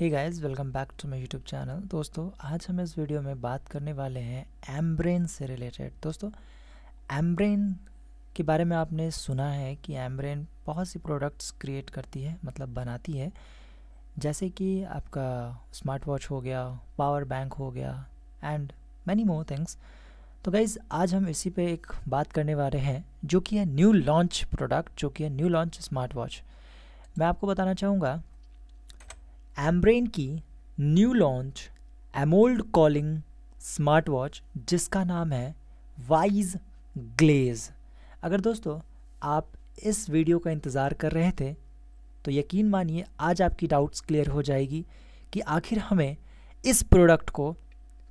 he guys welcome back to my YouTube channel दोस्तों आज हम इस वीडियो में बात करने वाले हैं एम्ब्रेन से रिलेटेड दोस्तों एम्ब्रेन के बारे में आपने सुना है कि एम्ब्रेन बहुत सी प्रोडक्ट्स क्रिएट करती है मतलब बनाती है जैसे कि आपका स्मार्ट वॉच हो गया पावर बैंक हो गया एंड मैनी मोर थिंग्स तो गाइज़ आज हम इसी पे एक बात करने वाले हैं जो कि है न्यू लॉन्च प्रोडक्ट जो कि है न्यू लॉन्च स्मार्ट वॉच मैं आपको बताना चाहूँगा एम्ब्रेन की new launch AMOLED calling smart watch जिसका नाम है वाइज ग्लेज अगर दोस्तों आप इस वीडियो का इंतज़ार कर रहे थे तो यकीन मानिए आज आपकी डाउट्स क्लियर हो जाएगी कि आखिर हमें इस प्रोडक्ट को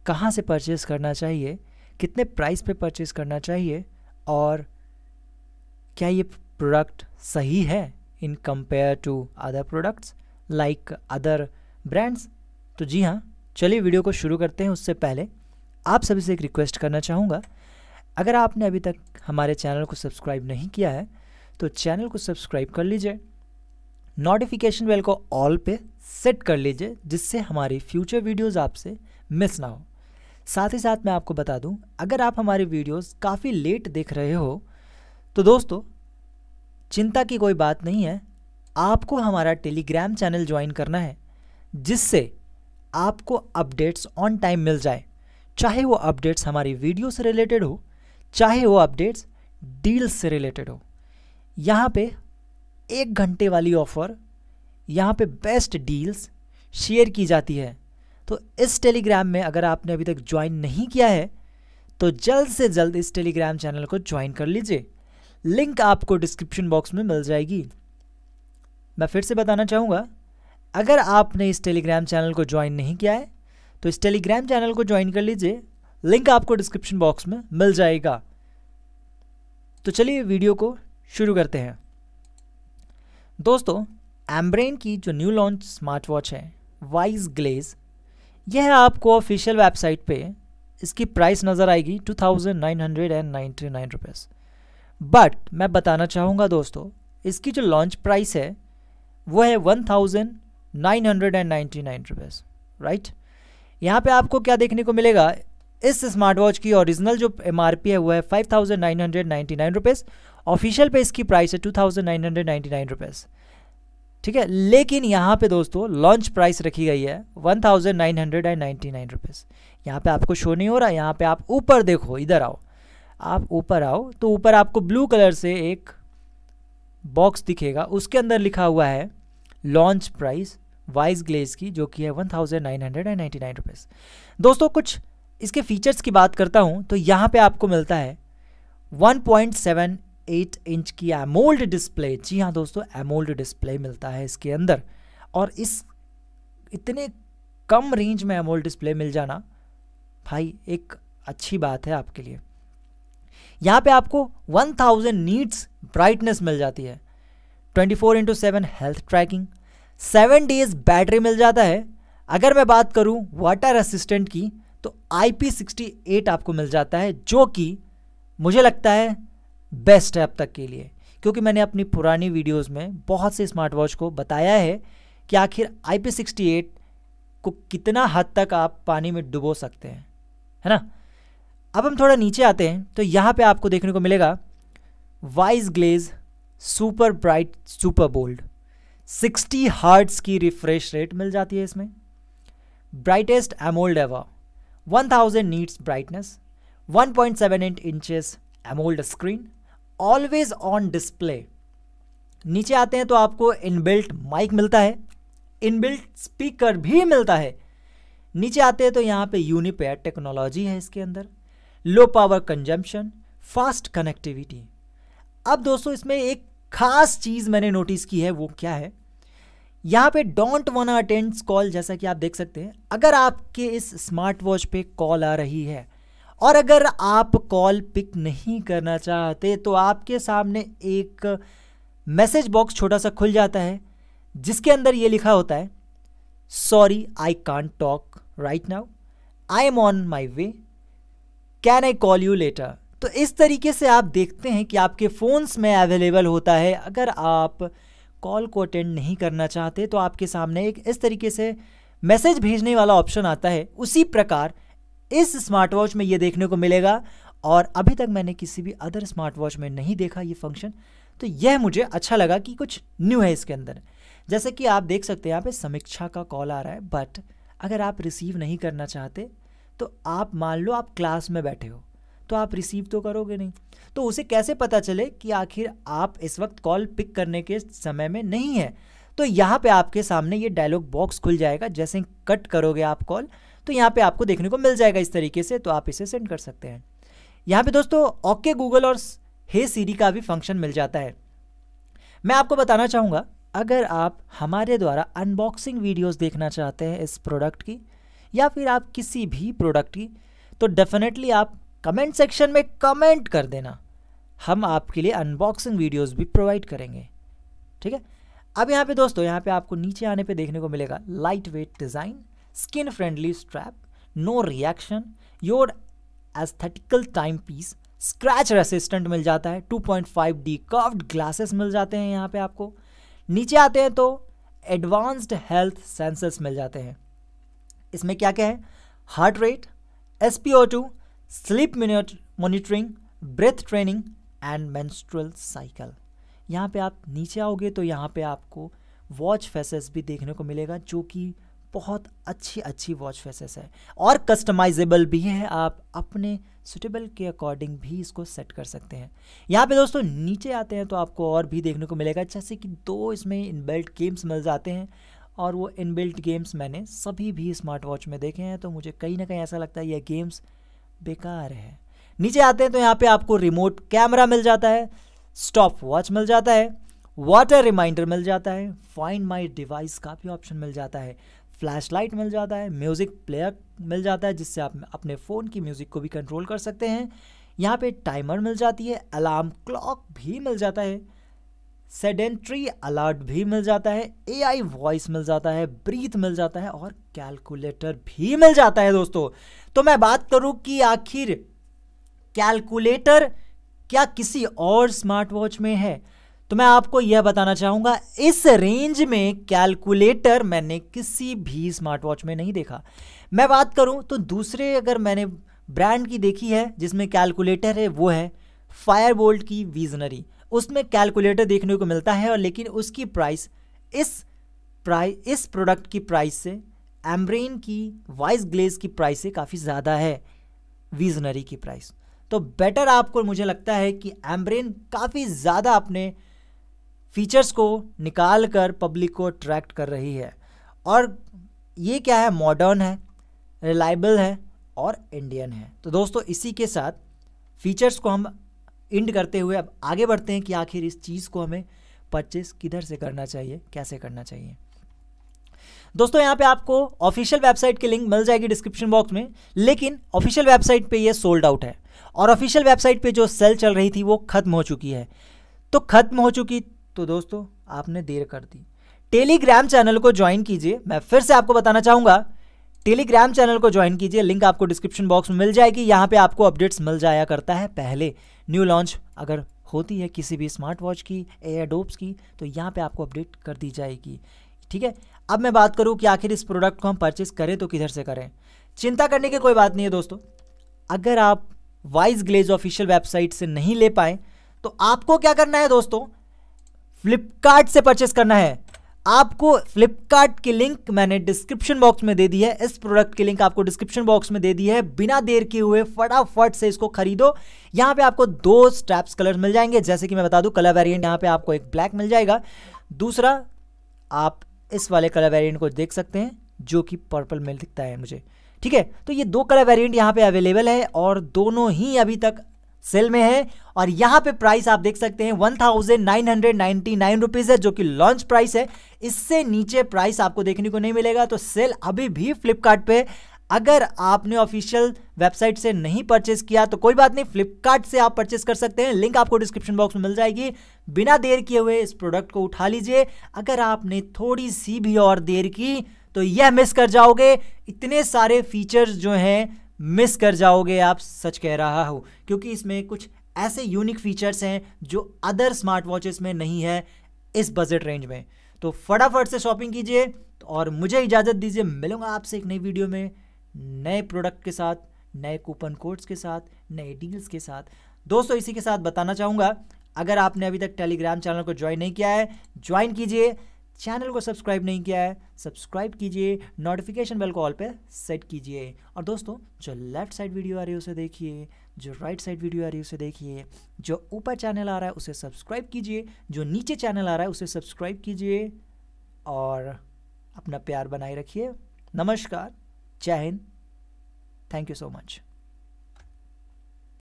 कहाँ से परचेज़ करना चाहिए कितने प्राइस पे परचेज़ करना चाहिए और क्या ये प्रोडक्ट सही है in compare to other products like other brands तो जी हाँ चलिए वीडियो को शुरू करते हैं उससे पहले आप सभी से एक रिक्वेस्ट करना चाहूँगा अगर आपने अभी तक हमारे चैनल को सब्सक्राइब नहीं किया है तो चैनल को सब्सक्राइब कर लीजिए नोटिफिकेशन बेल को ऑल पे सेट कर लीजिए जिससे हमारी फ्यूचर वीडियोस आपसे मिस ना हो साथ ही साथ मैं आपको बता दूं अगर आप हमारी वीडियोस काफ़ी लेट देख रहे हो तो दोस्तों चिंता की कोई बात नहीं है आपको हमारा टेलीग्राम चैनल ज्वाइन करना है जिससे आपको अपडेट्स ऑन टाइम मिल जाए चाहे वो अपडेट्स हमारी वीडियो से रिलेटेड हो चाहे वो अपडेट्स डील्स से रिलेटेड हो यहाँ पे एक घंटे वाली ऑफ़र यहाँ पे बेस्ट डील्स शेयर की जाती है तो इस टेलीग्राम में अगर आपने अभी तक ज्वाइन नहीं किया है तो जल्द से जल्द इस टेलीग्राम चैनल को ज्वाइन कर लीजिए लिंक आपको डिस्क्रिप्शन बॉक्स में मिल जाएगी मैं फिर से बताना चाहूँगा अगर आपने इस टेलीग्राम चैनल को ज्वाइन नहीं किया है तो इस टेलीग्राम चैनल को ज्वाइन कर लीजिए लिंक आपको डिस्क्रिप्शन बॉक्स में मिल जाएगा तो चलिए वीडियो को शुरू करते हैं दोस्तों एम्ब्रेन की जो न्यू लॉन्च स्मार्ट वॉच है वाइज ग्लेज यह है आपको ऑफिशियल वेबसाइट पे इसकी प्राइस नज़र आएगी two thousand nine hundred and ninety nine rupees but मैं बताना चाहूँगा दोस्तों इसकी जो लॉन्च प्राइस है वो है one thousand nine hundred and ninety nine rupees right यहाँ पे आपको क्या देखने को मिलेगा इस स्मार्ट वॉच की ओरिजिनल जो एम है वो है five thousand nine hundred ninety nine rupees official पे इसकी प्राइस है two thousand nine hundred ninety nine rupees ठीक है लेकिन यहाँ पे दोस्तों लॉन्च प्राइस रखी गई है one thousand nine hundred and ninety nine rupees यहाँ पर आपको शो नहीं हो रहा यहाँ पर आप ऊपर देखो इधर आओ आप ऊपर आओ तो ऊपर आपको ब्लू कलर से एक बॉक्स दिखेगा उसके अंदर लिखा हुआ है लॉन्च प्राइस वाइस ग्लेज की जो कि है one thousand nine hundred and ninety nine rupees दोस्तों कुछ इसके फीचर्स की बात करता हूँ तो यहाँ पे आपको मिलता है one point seven eight inch की एमोल्ड डिस्प्ले जी हाँ दोस्तों एमोल्ड डिस्प्ले मिलता है इसके अंदर और इस इतने कम रेंज में एमोल्ड डिस्प्ले मिल जाना भाई एक अच्छी बात है आपके लिए यहाँ पे आपको 1000 नीड्स ब्राइटनेस मिल जाती है twenty four into seven health tracking seven days battery मिल जाता है अगर मैं बात करूं वाटर असिस्टेंट की तो आई पी सिक्सटी एट आपको मिल जाता है जो कि मुझे लगता है बेस्ट है अब तक के लिए क्योंकि मैंने अपनी पुरानी वीडियोस में बहुत से स्मार्ट वॉच को बताया है कि आखिर आई पी सिक्सटी एट को कितना हद तक आप पानी में डुबो सकते हैं है ना अब हम थोड़ा नीचे आते हैं तो यहाँ पे आपको देखने को मिलेगा Wise Glaze super bright super bold 60 hertz की रिफ्रेश रेट मिल जाती है इसमें brightest AMOLED ever 1000 nits brightness 1.78 inches AMOLED screen always on display नीचे आते हैं तो आपको इनबिल्ट माइक मिलता है इनबिल्ट स्पीकर भी मिलता है नीचे आते हैं तो यहाँ पे यूनिपेयर टेक्नोलॉजी है इसके अंदर low power consumption fast connectivity अब दोस्तों इसमें एक खास चीज़ मैंने नोटिस की है वो क्या है यहाँ पे डोंट वन अटेंड कॉल जैसा कि आप देख सकते हैं अगर आपके इस स्मार्ट वॉच पे कॉल आ रही है और अगर आप कॉल पिक नहीं करना चाहते तो आपके सामने एक मैसेज बॉक्स छोटा सा खुल जाता है जिसके अंदर ये लिखा होता है sorry I can't talk right now I am on my way can I call you later तो इस तरीके से आप देखते हैं कि आपके फ़ोन्स में अवेलेबल होता है अगर आप कॉल को अटेंड नहीं करना चाहते तो आपके सामने एक इस तरीके से मैसेज भेजने वाला ऑप्शन आता है उसी प्रकार इस स्मार्ट वॉच में ये देखने को मिलेगा और अभी तक मैंने किसी भी अदर स्मार्ट वॉच में नहीं देखा ये फंक्शन तो यह मुझे अच्छा लगा कि कुछ न्यू है इसके अंदर जैसे कि आप देख सकते हैं यहाँ पे समीक्षा का कॉल आ रहा है बट अगर आप रिसीव नहीं करना चाहते तो आप मान लो आप क्लास में बैठे हो तो आप रिसीव तो करोगे नहीं तो उसे कैसे पता चले कि आखिर आप इस वक्त कॉल पिक करने के समय में नहीं है तो यहाँ पे आपके सामने ये डायलॉग बॉक्स खुल जाएगा जैसे कट करोगे आप कॉल तो यहाँ पे आपको देखने को मिल जाएगा इस तरीके से तो आप इसे सेंड कर सकते हैं यहाँ पे दोस्तों ओके गूगल और हे सीरी का भी फंक्शन मिल जाता है मैं आपको बताना चाहूँगा अगर आप हमारे द्वारा अनबॉक्सिंग वीडियोस देखना चाहते हैं इस प्रोडक्ट की या फिर आप किसी भी प्रोडक्ट की तो डेफिनेटली आप कमेंट सेक्शन में कमेंट कर देना हम आपके लिए अनबॉक्सिंग वीडियोस भी प्रोवाइड करेंगे ठीक है अब यहाँ पे दोस्तों यहाँ पे आपको नीचे आने पे देखने को मिलेगा light weight design skin friendly strap no reaction your aesthetical time piece scratch resistant मिल जाता है 2.5 डी कर्व्ड ग्लासेस मिल जाते हैं यहाँ पे आपको नीचे आते हैं तो एडवांस्ड हेल्थ सेंसर्स मिल जाते हैं इसमें क्या क्या है heart rate S P O two sleep monitoring breath training and menstrual cycle यहाँ पे आप नीचे आओगे तो यहाँ पे आपको वॉच फेसेस भी देखने को मिलेगा जो कि बहुत अच्छी अच्छी वॉच फेसेस है और कस्टमाइजेबल भी है आप अपने सुटेबल के अकॉर्डिंग भी इसको सेट कर सकते हैं यहाँ पे दोस्तों नीचे आते हैं तो आपको और भी देखने को मिलेगा जैसे कि दो इसमें इनबिल्ट गेम्स मिल जाते हैं और वो इनबिल्ट गेम्स मैंने सभी भी स्मार्ट वॉच में देखे हैं तो मुझे कहीं ना कहीं ऐसा लगता है ये गेम्स बेकार है नीचे आते हैं तो यहाँ पे आपको रिमोट कैमरा मिल जाता है स्टॉप वॉच मिल जाता है वाटर रिमाइंडर मिल जाता है फाइंड माई डिवाइस का भी ऑप्शन मिल जाता है फ्लैश लाइट मिल जाता है म्यूज़िक प्लेयर मिल जाता है जिससे आप अपने फ़ोन की म्यूज़िक को भी कंट्रोल कर सकते हैं यहाँ पे टाइमर मिल जाती है अलार्म क्लॉक भी मिल जाता है सेडेंट्री अलर्ट भी मिल जाता है एआई वॉइस मिल जाता है ब्रीथ मिल जाता है और कैलकुलेटर भी मिल जाता है दोस्तों तो मैं बात करूं कि आखिर कैलकुलेटर क्या किसी और स्मार्ट वॉच में है तो मैं आपको यह बताना चाहूंगा इस रेंज में कैलकुलेटर मैंने किसी भी स्मार्ट वॉच में नहीं देखा मैं बात करूं तो दूसरे अगर मैंने ब्रांड की देखी है जिसमें कैलकुलेटर है वो है फायरबोल्ट की विजनरी उसमें कैलकुलेटर देखने को मिलता है और लेकिन उसकी प्राइस इस प्राइ इस प्रोडक्ट की प्राइस से एम्ब्रेन की वाइस ग्लेज की प्राइस से काफ़ी ज़्यादा है विजनरी की प्राइस तो बेटर आपको मुझे लगता है कि एम्ब्रेन काफ़ी ज़्यादा अपने फीचर्स को निकाल कर पब्लिक को अट्रैक्ट कर रही है और ये क्या है मॉडर्न है रिलायबल है और इंडियन है तो दोस्तों इसी के साथ फीचर्स को हम इंड करते हुए अब आगे बढ़ते हैं कि आखिर इस चीज़ को हमें परचेस किधर से करना चाहिए कैसे करना चाहिए दोस्तों यहाँ पे आपको ऑफिशियल वेबसाइट की लिंक मिल जाएगी डिस्क्रिप्शन बॉक्स में लेकिन ऑफिशियल वेबसाइट पे ये सोल्ड आउट है और ऑफिशियल वेबसाइट पे जो सेल चल रही थी वो ख़त्म हो चुकी है तो ख़त्म हो चुकी तो दोस्तों आपने देर कर दी टेलीग्राम चैनल को ज्वाइन कीजिए मैं फिर से आपको बताना चाहूंगा टेलीग्राम चैनल को ज्वाइन कीजिए लिंक आपको डिस्क्रिप्शन बॉक्स में मिल जाएगी यहाँ पे आपको अपडेट्स मिल जाया करता है पहले न्यू लॉन्च अगर होती है किसी भी स्मार्ट वॉच की एयरडोप्स की तो यहाँ पे आपको अपडेट कर दी जाएगी ठीक है अब मैं बात करूँ कि आखिर इस प्रोडक्ट को हम परचेस करें तो किधर से करें चिंता करने की कोई बात नहीं है दोस्तों अगर आप वाइज ग्लेज ऑफिशियल वेबसाइट से नहीं ले पाए तो आपको क्या करना है दोस्तों फ्लिपकार्ट से परचेस करना है आपको फ्लिपकार्ट की लिंक मैंने डिस्क्रिप्शन बॉक्स में दे दी है इस प्रोडक्ट की लिंक आपको डिस्क्रिप्शन बॉक्स में दे दी है बिना देर के हुए फटाफट से इसको खरीदो यहां पे आपको दो स्ट्रैप्स कलर मिल जाएंगे जैसे कि मैं बता दूं कलर वेरिएंट यहां पे आपको एक ब्लैक मिल जाएगा दूसरा आप इस वाले कलर वेरियंट को देख सकते हैं जो कि पर्पल मिल दिखता है मुझे ठीक है तो ये दो कलर वेरिएंट यहाँ पे अवेलेबल है और दोनों ही अभी तक सेल में है और यहां पे प्राइस आप देख सकते हैं one thousand nine hundred ninety nine rupees है जो कि लॉन्च प्राइस है इससे नीचे प्राइस आपको देखने को नहीं मिलेगा तो सेल अभी भी फ्लिपकार्ट पे अगर आपने ऑफिशियल वेबसाइट से नहीं परचेस किया तो कोई बात नहीं फ्लिपकार्ट से आप परचेस कर सकते हैं लिंक आपको डिस्क्रिप्शन बॉक्स में मिल जाएगी बिना देर किए हुए इस प्रोडक्ट को उठा लीजिए अगर आपने थोड़ी सी भी और देर की तो यह मिस कर जाओगे इतने सारे फीचर्स जो हैं मिस कर जाओगे आप सच कह रहा हो क्योंकि इसमें कुछ ऐसे यूनिक फीचर्स हैं जो अदर स्मार्ट वॉचेस में नहीं है इस बजट रेंज में तो फटाफट से शॉपिंग कीजिए और मुझे इजाज़त दीजिए मिलूंगा आपसे एक नई वीडियो में नए प्रोडक्ट के साथ नए कूपन कोड्स के साथ नए डील्स के साथ दोस्तों इसी के साथ बताना चाहूँगा अगर आपने अभी तक टेलीग्राम चैनल को ज्वाइन नहीं किया है ज्वाइन कीजिए चैनल को सब्सक्राइब नहीं किया है सब्सक्राइब कीजिए नोटिफिकेशन बेल को ऑल पे सेट कीजिए और दोस्तों जो लेफ्ट साइड वीडियो आ रही है उसे देखिए जो राइट साइड वीडियो आ रही है उसे देखिए जो ऊपर चैनल आ रहा है उसे सब्सक्राइब कीजिए जो नीचे चैनल आ रहा है उसे सब्सक्राइब कीजिए और अपना प्यार बनाए रखिए नमस्कार जय हिंद थैंक यू सो मच